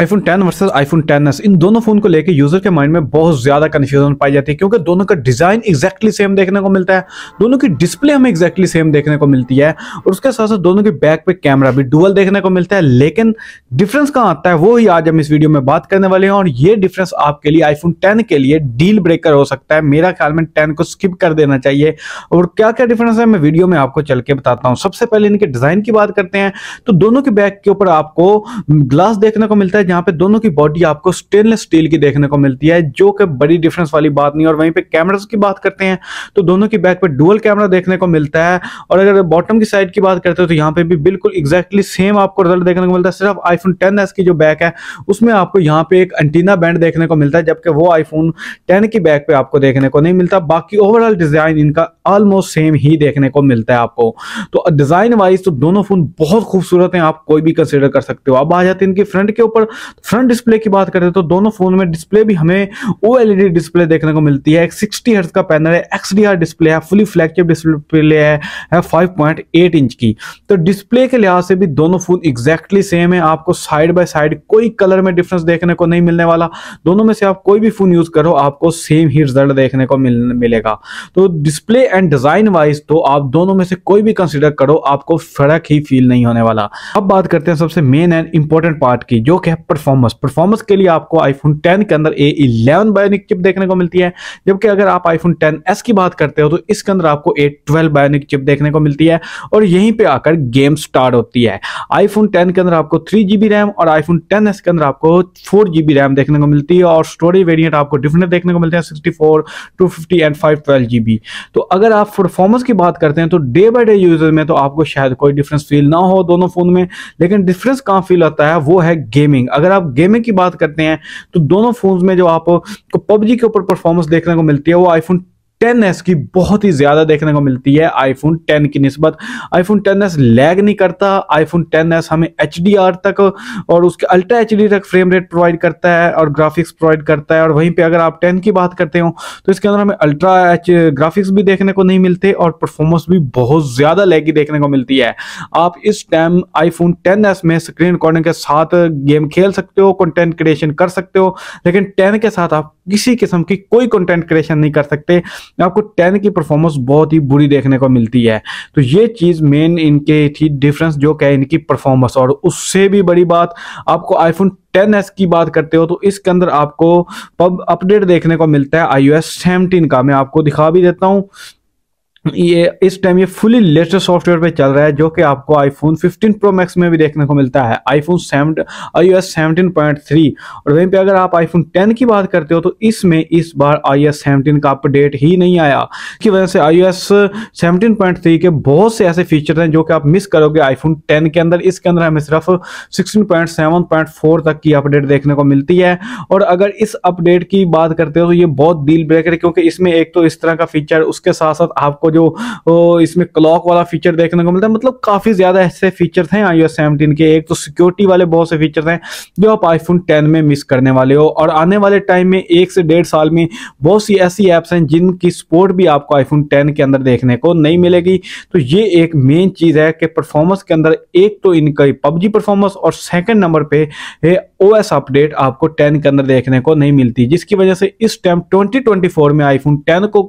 iPhone 10 phone ten S इन दोनों phone को लेकर यूजर के माइंड में बहुत ज्यादा कन्फ्यूजन पाई जाती है क्योंकि दोनों का डिजाइन एक्जैक्टली सेम देखने को मिलता है दोनों की डिस्प्ले हमें एक्जैक्टली सेम देखने को मिलती है और उसके साथ साथ दोनों के बैक पे कैमरा भी डुअल देखने को मिलता है लेकिन डिफरेंस कहाँ आता है वो ही आज हम इस वीडियो में बात करने वाले हैं और ये डिफरेंस आपके लिए आईफोन टेन के लिए डील ब्रेकर हो सकता है मेरा ख्याल में टेन को स्किप कर देना चाहिए और क्या क्या डिफरेंस है मैं वीडियो में आपको चल के बताता हूँ सबसे पहले इनके डिजाइन की बात करते हैं तो दोनों के बैक के ऊपर आपको ग्लास देखने को मिलता है जहां पे दोनों की बॉडी आपको स्टेनलेस स्टील की देखने को मिलती है जो कि बड़ी डिफरेंस वाली बात नहीं और वहीं पे कैमरास की बात करते हैं तो दोनों की बैक पे डुअल कैमरा देखने को मिलता है और अगर बॉटम की साइड की बात करते हैं तो यहाँ पे भी बिल्कुल एग्जैक्टली सेम आपको रिजल्ट देखने को मिलता है सिर्फ आईफोन टेन की जो बैक है उसमें आपको यहाँ पे एक एंटीना बैंड देखने को मिलता है जबकि वो आईफोन टेन की बैक पे आपको देखने को नहीं मिलता बाकी ओवरऑल डिजाइन इनका ऑलमोस्ट सेम ही देखने को मिलता है आपको तो डिजाइन वाइज तो दोनों फोन बहुत खूबसूरत हैं आप कोई भी कंसिडर कर सकते हो अब आ जाते हैं इनकी फ्रंट के ऊपर फ्रंट डिस्प्ले की बात करें तो दोनों फोन में डिस्प्ले भी हमें ओ e डिस्प्ले देखने को मिलती है एक सिक्सटी हर्ट का पैनल है एक्स डिस्प्ले है फुली फ्लैगशिप डिस्प्ले है फाइव पॉइंट एट इंच की तो डिस्प्ले के लिहाज से भी दोनों फोन एग्जैक्टली सेम है आपको साइड बाय साइड कोई कलर में डिफरेंस देखने को नहीं मिलने वाला दोनों में से आप कोई भी फोन यूज करो आपको सेम ही रिजल्ट देखने को मिल, मिलेगा तो डिस्प्ले एंड डिजाइन वाइज तो आप दोनों में से कोई भी कंसिडर करो आपको फर्क ही फील नहीं होने वाला अब बात करते हैं सबसे मेन एंड इंपॉर्टेंट पार्ट की जो कि परफॉर्मेंस परफॉर्मेंस के लिए आपको आईफोन टेन के अंदर ए इलेवन बायोनिक चिप देखने को मिलती है जबकि अगर आप आईफोन टेन एस की बात करते हो तो इसके अंदर आपको ए ट्वेल्व बायोनिक चिप देखने को मिलती है और यहीं पर आकर गेम स्टार्ट होती है आईफोन टेन के अंदर आपको थ्री बी रैम और आईफोन टेन एस के अंदर आपको फोर बी रैम देखने को मिलती है और स्टोरेज वेरियंट आपको डिफरेंट देखने को मिलते हैं sixty four two fifty and five twelve GB तो अगर आप परफॉर्मेंस की बात करते हैं तो डे बाय डे यूजर में तो आपको शायद कोई डिफरेंस फील ना हो दोनों फोन में लेकिन डिफरेंस कहाँ फील होता है वो है गेमिंग अगर आप गेमिंग की बात करते हैं तो दोनों फोन में जो आपको पबजी के ऊपर परफॉर्मेंस देखने को मिलती है वो आईफोन टेन एस की बहुत ही ज़्यादा देखने को मिलती है आईफोन टेन की नस्बत आईफोन एस लैग नहीं करता आईफोन एस हमें एच तक और उसके अल्ट्रा एच तक फ्रेम रेट प्रोवाइड करता है और ग्राफिक्स प्रोवाइड करता है और वहीं पे अगर आप टेन की बात करते हो तो इसके अंदर हमें अल्ट्रा एच ग्राफिक्स भी देखने को नहीं मिलते और परफॉर्मेंस भी बहुत ज़्यादा लैगी देखने को मिलती है आप इस टाइम आईफोन टेन में स्क्रीन रिकॉर्डिंग के साथ गेम खेल सकते हो कंटेंट क्रिएशन कर सकते हो लेकिन टेन के साथ आप किसी किस्म की कोई कंटेंट क्रिएशन नहीं कर सकते आपको टेन की परफॉर्मेंस बहुत ही बुरी देखने को मिलती है तो ये चीज़ मेन इनके थी डिफरेंस जो क्या है इनकी परफॉर्मेंस और उससे भी बड़ी बात आपको आईफोन 10s की बात करते हो तो इसके अंदर आपको पब अपडेट देखने को मिलता है आई ओ का मैं आपको दिखा भी देता हूँ ये इस टाइम ये फुली लेटेस्ट सॉफ्टवेयर पे चल रहा है जो कि आपको आईफोन 15 प्रो मैक्स में भी देखने को मिलता है iPhone seven iOS seventeen point three और वहीं पे अगर आप आईफोन 10 की बात करते हो तो इसमें इस बार आई एस सेवनटीन का अपडेट ही नहीं आया की वजह से iOS seventeen point three के बहुत से ऐसे फीचर हैं जो कि आप मिस करोगे आईफोन टेन के अंदर इसके अंदर हमें सिर्फ sixteen point seven point four तक की अपडेट देखने को मिलती है और अगर इस अपडेट की बात करते हो तो ये बहुत डील ब्रेकर है क्योंकि इसमें एक तो इस तरह का फीचर उसके साथ साथ आपको जो इसमें क्लॉक वाला फीचर देखने को मिलता है मतलब काफ़ी ज़्यादा ऐसे फीचर्स हैं आई एस के एक तो सिक्योरिटी वाले बहुत से फीचर हैं जो आप आईफोन टेन में मिस करने वाले हो और आने वाले टाइम में एक से डेढ़ साल में बहुत सी ऐसी एप्स हैं जिनकी सपोर्ट भी आपको आईफोन टेन के अंदर देखने को नहीं मिलेगी तो ये एक मेन चीज़ है कि परफॉर्मेंस के अंदर एक तो इनका पबजी परफॉर्मेंस और सेकेंड नंबर पे ओएस अपडेट आपको 10 के अंदर देखने को नहीं मिलती जिसकी वजह से इस टाइम 2024 में आईफोन 10 को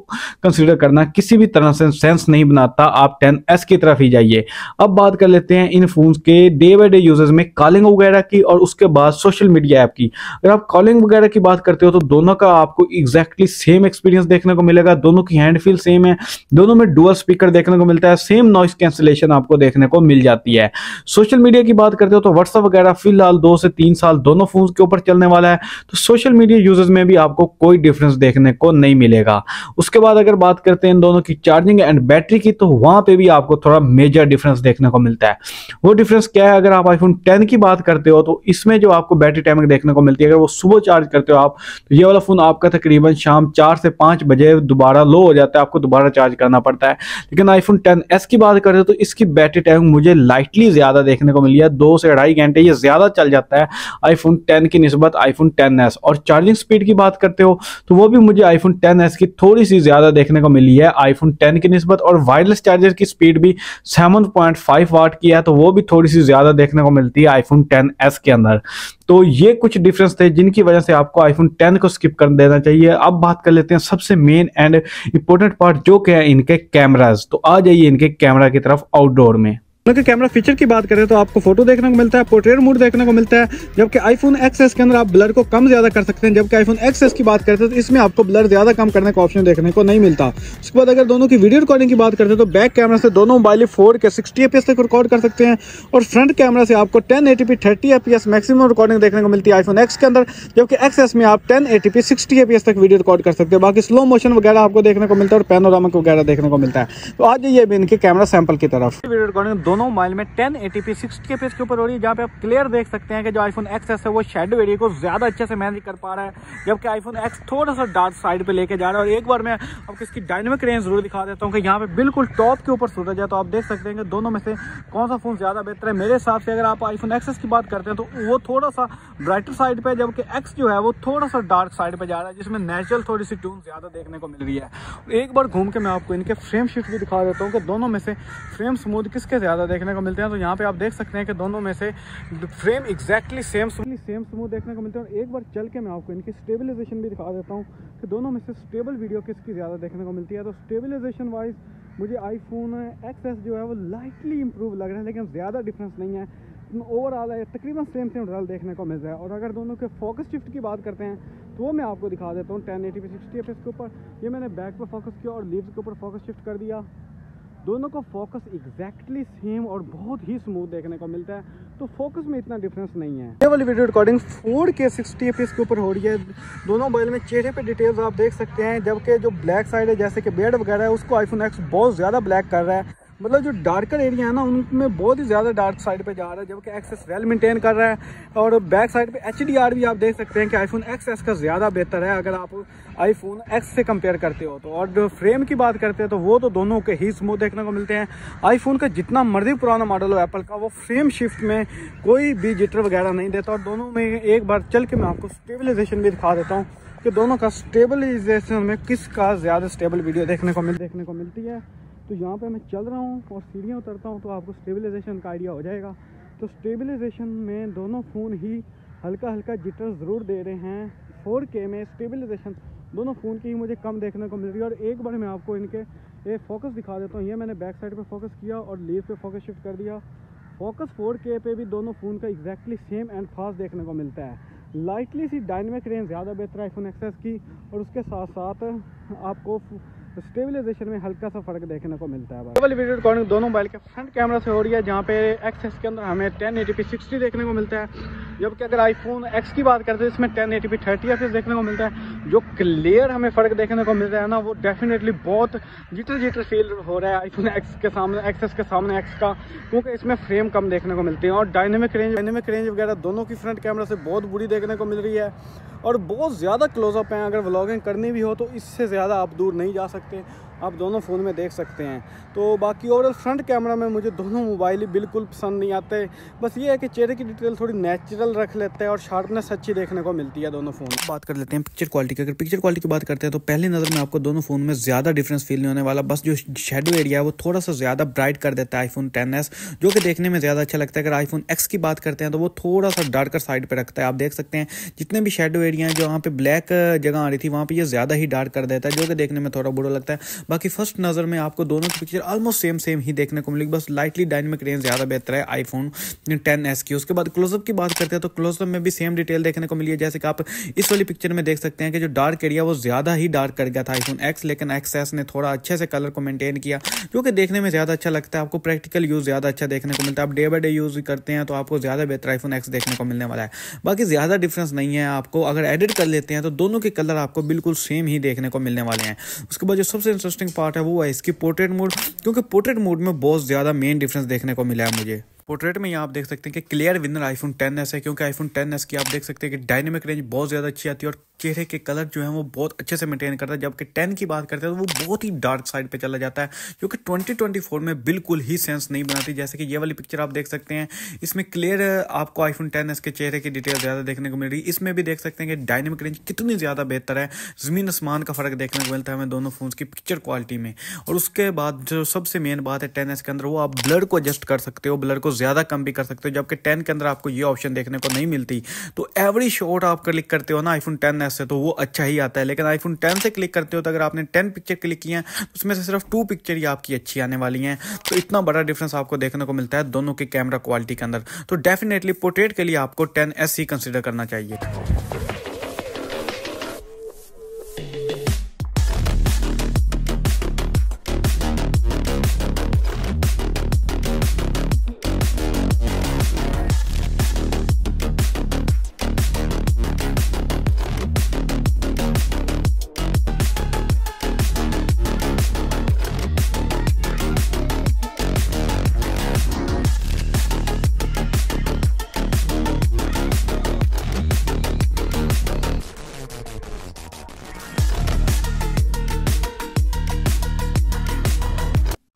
कंसीडर करना किसी भी तरह तरह से सेंस नहीं बनाता आप टेन एस की तरफ ही जाइए अब बात कर लेते हैं इन फोन के डे बाई डे यूजर्स में कॉलिंग वगैरह की और उसके बाद सोशल मीडिया ऐप की अगर आप कॉलिंग वगैरह की बात करते हो तो दोनों का आपको एग्जैक्टली सेम एक्सपीरियंस देखने को मिलेगा दोनों की हैंड फील सेम है दोनों में डुअल स्पीकर देखने को मिलता है सेम नॉइस कैंसिलेशन आपको देखने को मिल जाती है सोशल मीडिया की बात करते हो तो व्हाट्सअप वगैरह फिलहाल दो से तीन साल दोनों फोन के ऊपर चलने वाला है तो सोशल मीडिया यूजर्स में भी आपको कोई डिफरेंस देखने को नहीं मिलेगा उसके बाद अगर बात करते हैं इन दोनों की चार्ट चार्जिंग एंड बैटरी की तो वहां पे भी आपको थोड़ा मेजर डिफरेंस देखने को मिलता है वो डिफरेंस क्या है अगर आप आईफोन टेन की बात करते हो तो इसमें जो आपको बैटरी टाइमिंग देखने को मिलती है अगर वो सुबह चार्ज करते हो आप तो ये वाला फोन आपका तकरीबन शाम चार से पांच बजे दोबारा लो हो जाता है आपको दोबारा चार्ज करना पड़ता है लेकिन आईफोन टेन की बात करते हो तो इसकी बैटरी टाइमिंग मुझे लाइटली ज़्यादा देखने को मिली है दो से अढ़ाई घंटे ये ज़्यादा चल जाता है आईफोन टेन की नस्बत आईफोन टेन और चार्जिंग स्पीड की बात करते हो तो वो भी मुझे आईफोन टेन की थोड़ी सी ज़्यादा देखने को मिली है आईफोन टेन टेन की नस्बत और वायरलेस चार्जर की स्पीड भी सेवन पॉइंट फाइव वाट की है तो वो भी थोड़ी सी ज़्यादा देखने को मिलती है आईफोन टेन एस के अंदर तो ये कुछ डिफरेंस थे जिनकी वजह से आपको आईफोन टेन को स्किप कर देना चाहिए अब बात कर लेते हैं सबसे मेन एंड इंपॉर्टेंट पार्ट जो क्या है इनके कैमराज तो आ जाइए इनके कैमरा की तरफ आउटडोर में अगर कैमरा फीचर की बात करें तो आपको फोटो देखने को मिलता है पोर्ट्रेट मोड देखने को मिलता है जबकि आईफोन एक्सेस के अंदर आप ब्लर को कम ज्यादा कर सकते हैं जबकि आईफोन एक्सेस की बात करते हैं तो इसमें आपको ब्लर ज्यादा कम करने का ऑप्शन देखने को नहीं मिलता उसके बाद अगर दोनों की वीडियो रिकॉर्डिंग की बात करते हैं तो बैक कैमरा से दोनों mobile four K sixty FPS तक रिकॉर्ड कर सकते हैं और फ्रंट कैमरा से आपको ten eighty p thirty FPS maximum recording देखने को मिलती है आईफोन एक्स के अंदर जबकि एक्सएस में आप टेन एटीपी सिक्सटी एपीएस तक वीडियो रिकॉर्ड कर सकते हैं बाकी स्लो मोशन वगैरह आपको देखने को मिलता है और पैनोरामिक वगैरह देखने को मिलता है तो आज ये भी इनके कैमरा सैंपल की तरफ वीडियो रिकॉर्डिंग दोनों मोबाइल में टेन एटी पी सिक्सटी के पेज के ऊपर हो रही है जहाँ पे आप क्लियर देख सकते हैं कि जो आईफोन एक्स है वो शेडो एरिया को ज़्यादा अच्छे से मैनेज कर पा रहा है जबकि आईफोन एक्स थोड़ा सा डार्क साइड पे लेके जा रहा है और एक बार मैं आपको इसकी डायनेमिक रेंज जरूर दिखा देता हूँ कि यहाँ पे बिल्कुल टॉप के ऊपर सूरज है तो आप देख सकते हैं कि दोनों में से कौन सा फ़ोन ज़्यादा बेहतर है मेरे हिसाब से अगर आप आईफोन एक्स की बात करते हैं तो वो थोड़ा सा ब्राइटर साइड पर जबकि एक्स जो है वो थोड़ा सा डार्क साइड पर जा रहा है जिसमें नेचुरल थोड़ी सी ट्यून ज़्यादा देखने को मिल रही है एक बार घूम के मैं आपको इनके फ्रेम शिफ्ट भी दिखा देता हूँ कि दोनों में से फ्रेम स्मूथ किसके ज़्यादा देखने को मिलते हैं तो यहाँ पे आप देख सकते हैं कि दोनों में से frame exactly same same smooth देखने को मिलते हैं और एक बार चल के मैं आपको इनकी स्टेबलाइजेशन भी दिखा देता हूँ कि दोनों में से स्टेबल वीडियो किसकी ज़्यादा देखने को मिलती है तो स्टेबलाइजेशन वाइज मुझे आईफोन फोन जो है वो लाइटली इंप्रूव लग रहा है लेकिन ज़्यादा डिफरेंस नहीं है ओवरऑल है तकरीबन सेम सेम रिजल्ट देखने को मिल रहा है और अगर दोनों के फोकस शिफ्ट की बात करते हैं तो वो मैं आपको दिखा देता हूँ ten eighty p sixty F के ऊपर ये मैंने बैक पर फोकस किया और लीव्स के ऊपर फोकस शिफ्ट कर दिया दोनों का फोकस एग्जैक्टली सेम और बहुत ही स्मूथ देखने को मिलता है तो फोकस में इतना डिफरेंस नहीं है ये वाली video recording four K sixty F के ऊपर हो रही है दोनों मोबाइल में चेहरे पे डिटेल्स आप देख सकते हैं जबकि जो ब्लैक साइड है जैसे कि बेड वगैरह है उसको आईफोन एक्स बहुत ज़्यादा ब्लैक कर रहा है मतलब जो डार्कर एरिया है ना उनमें बहुत ही ज़्यादा डार्क साइड पे जा रहा है जबकि एक्सेस वेल मेंटेन कर रहा है और बैक साइड पे एच भी आप देख सकते हैं कि आईफोन एक्स का ज़्यादा बेहतर है अगर आप आईफोन एक्स से कंपेयर करते हो तो और फ्रेम की बात करते हैं तो वो तो दोनों के ही स्मूथ देखने को मिलते हैं आईफोन का जितना मर्जी पुराना मॉडल हो एप्पल का वो फ्रेम शिफ्ट में कोई भी जिटर वगैरह नहीं देता और दोनों में एक बार चल के मैं आपको स्टेबलाइजेशन भी दिखा देता हूँ कि दोनों का स्टेबलाइजेशन में किसका ज़्यादा स्टेबल वीडियो देखने को मिल देखने को मिलती है तो यहाँ पे मैं चल रहा हूँ और सीढ़ियाँ उतरता हूँ तो आपको स्टेबलाइजेशन का आइडिया हो जाएगा तो स्टेबलाइजेशन में दोनों फ़ोन ही हल्का हल्का जिटर ज़रूर दे रहे हैं 4K में स्टेबलाइजेशन दोनों फ़ोन की ही मुझे कम देखने को मिल रही है और एक बार मैं आपको इनके ये फोकस दिखा देता हूँ ये मैंने बैक साइड पर फोकस किया और लीव पर फोकस शिफ्ट कर दिया फोकस के पे भी दोनों फ़ोन का एग्जैक्टली सेम एंड फास्ट देखने को मिलता है लाइटली सी डायनेमिक रेंज ज़्यादा बेहतर आईफोन एक्सेस की और उसके साथ साथ आपको तो स्टेबलाइजेशन में हल्का सा फर्क देखने को मिलता है डबल वीडियो रिकॉर्डिंग दोनों मोबाइल के फ्रंट कैमरा से हो रही है जहाँ पे एक्स के अंदर हमें टेन एटी देखने को मिलता है जबकि अगर आईफोन एक्स की बात करते हैं इसमें टेन एटी पी देखने को मिलता है जो क्लियर हमें फ़र्क देखने को मिल रहा है ना वो डेफिनेटली बहुत जिटर जिटर फील हो रहा है आईफोन एक्स के सामने एक्सेस के सामने एक्स का क्योंकि इसमें फ्रेम कम देखने को मिलती है और डायनेमिक रेंज डायनेमिक रेंज वगैरह दोनों की फ्रंट कैमरा से बहुत बुरी देखने को मिल रही है और बहुत ज़्यादा क्लोजअप हैं अगर व्लॉगिंग करनी भी हो तो इससे ज़्यादा आप दूर नहीं जा सकते आप दोनों फ़ोन में देख सकते हैं तो बाकी ओवरऑल फ्रंट कैमरा में मुझे दोनों मोबाइल ही बिल्कुल पसंद नहीं आते बस ये है कि चेहरे की डिटेल थोड़ी नेचुरल रख लेते हैं और शार्पनेस अच्छी देखने को मिलती है दोनों फ़ोन बात कर लेते हैं पिक्चर क्वालिटी की अगर पिक्चर क्वालिटी की बात करते हैं तो पहली नज़र में आपको दोनों फ़ोन में ज़्यादा डिफरेंस फील नहीं होने वाला बस जो शेडो एरिया है वो थोड़ा सा ज़्यादा ब्राइट कर देता है आईफोन टेन जो कि देखने में ज़्यादा अच्छा लगता है अगर आई एक्स की बात करते हैं तो वो थोड़ा सा डार्कर साइड पर रखता है आप देख सकते हैं जितने भी शेडो एरिया हैं जहाँ पर ब्लैक जगह आ रही थी वहाँ पर यह ज़्यादा ही डार्क कर देता है जो कि देखने में थोड़ा बुरा लगता है बाकी फर्स्ट नज़र में आपको दोनों की पिक्चर ऑलमोस्ट सेम सेम ही देखने को मिलेगी बस लाइटली डायनेमिक रेंज ज़्यादा बेहतर है आईफोन टेन एस की उसके बाद क्लोजअप की बात करते हैं तो क्लोजअप में भी सेम डिटेल देखने को मिली है जैसे कि आप इस वाली पिक्चर में देख सकते हैं कि जो डार्क एरिया वो ज़्यादा ही डार्क कर गया था आईफोन एक्स लेकिन एक्स ने थोड़ा अच्छे से कलर को मेंटेन किया जो कि देखने में ज़्यादा अच्छा लगता है आपको प्रैक्टिकल यूज़ ज़्यादा अच्छा देखने को मिलता है आप डे बाई डे यूज़ करते हैं तो आपको ज़्यादा बेहतर आईफोन एक्स देखने को मिलने वाला है बाकी ज़्यादा डिफरेंस नहीं है आपको अगर एडिट कर लेते हैं तो दोनों के कलर आपको बिल्कुल सेम ही देखने को मिलने वाले हैं उसके बाद जो सबसे इंटरेस्ट इंटरेस्टिंग पार्ट है वो है इसकी पोर्ट्रेट मोड क्योंकि पोर्ट्रेट मोड में बहुत ज़्यादा मेन डिफरेंस देखने को मिला है मुझे पोर्ट्रेट में यहाँ आप देख सकते हैं कि क्लियर विनर आईफोन 10s है क्योंकि आईफोन 10s की आप देख सकते हैं कि डायनेमिक रेंज बहुत ज़्यादा अच्छी आती है और चेहरे के कलर जो है वो बहुत अच्छे से मेंटेन करता है जबकि टेन की बात करते हैं तो वो बहुत ही डार्क साइड पे चला जाता है जो कि 2024 में बिल्कुल ही सेंस नहीं बनाती जैसे कि ये वाली पिक्चर आप देख सकते हैं इसमें क्लियर आपको आईफोन टेन एस के चेहरे की डिटेल ज़्यादा देखने को मिल रही है इसमें भी देख सकते हैं कि डायनेमिक रेंज कितनी ज़्यादा बेहतर है ज़मीन आसमान का फ़र्क देखने को मिलता है हमें दोनों फ़ोन की पिक्चर क्वालिटी में और उसके बाद जो सबसे मेन बात है टेन के अंदर वो आप ब्लर को एडजस्ट कर सकते हो ब्लर को ज़्यादा कम भी कर सकते हो जबकि टेन के अंदर आपको ये ऑप्शन देखने को नहीं मिलती तो एवरी शॉट आप क्लिक करते हो ना आईफोन टेन एस है तो वो अच्छा ही आता है लेकिन आईफोन टेन से क्लिक करते हो तो अगर आपने टेन पिक्चर क्लिक किए हैं तो उसमें से सिर्फ टू पिक्चर ही आपकी अच्छी आने वाली हैं तो इतना बड़ा डिफरेंस आपको देखने को मिलता है दोनों के कैमरा क्वालिटी के अंदर तो डेफिनेटली पोर्ट्रेट के लिए आपको टेन एस ही कंसिडर करना चाहिए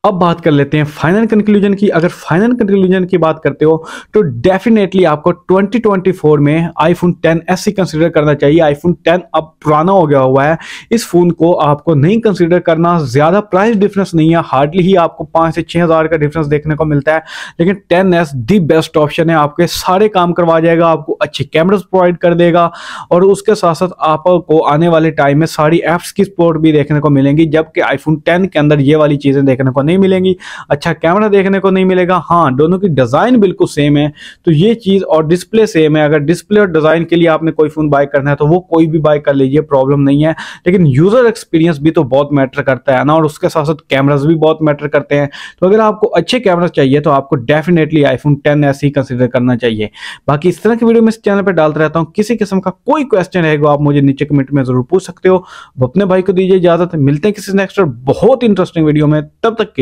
अब बात कर लेते हैं फाइनल कंक्लूजन की अगर फाइनल कंक्लूजन की बात करते हो तो डेफिनेटली आपको 2024 में आईफोन 10s ही कंसिडर करना चाहिए आईफोन 10 अब पुराना हो गया हुआ है इस फ़ोन को आपको नहीं कंसिडर करना ज़्यादा प्राइस डिफरेंस नहीं है हार्डली ही आपको पांच से छह हज़ार का डिफरेंस देखने को मिलता है लेकिन ten S the best option है आपके सारे काम करवा जाएगा आपको अच्छे कैमराज प्रोवाइड कर देगा और उसके साथ साथ आपको आने वाले टाइम में सारी एप्स की सपोर्ट भी देखने को मिलेंगी जबकि आईफोन टेन के अंदर ये वाली चीज़ें देखने को नहीं नहीं मिलेंगी अच्छा कैमरा देखने को नहीं मिलेगा हाँ दोनों की डिज़ाइन बिल्कुल सेम है तो ये चीज़ और डिस्प्ले सेम है अगर डिस्प्ले और डिज़ाइन के लिए आपने कोई फ़ोन बाय करना है तो वो कोई भी बाय कर लीजिए प्रॉब्लम नहीं है लेकिन यूज़र एक्सपीरियंस भी तो बहुत मैटर करता है ना और उसके साथ साथ कैमराज भी बहुत मैटर करते हैं तो अगर आपको अच्छे कैमरा चाहिए तो आपको डेफिनेटली आईफोन टेन ऐसे ही कंसिडर करना चाहिए बाकी इस तरह की वीडियो मैं इस चैनल पर डालता रहता हूँ किसी किस्म का कोई क्वेश्चन रहेगा आप मुझे नीचे कमेंट में जरूर पूछ सकते हो अपने भाई को दीजिए इजाजत मिलते हैं किसी नेक्स्ट बहुत इंटरेस्टिंग वीडियो में तब तक के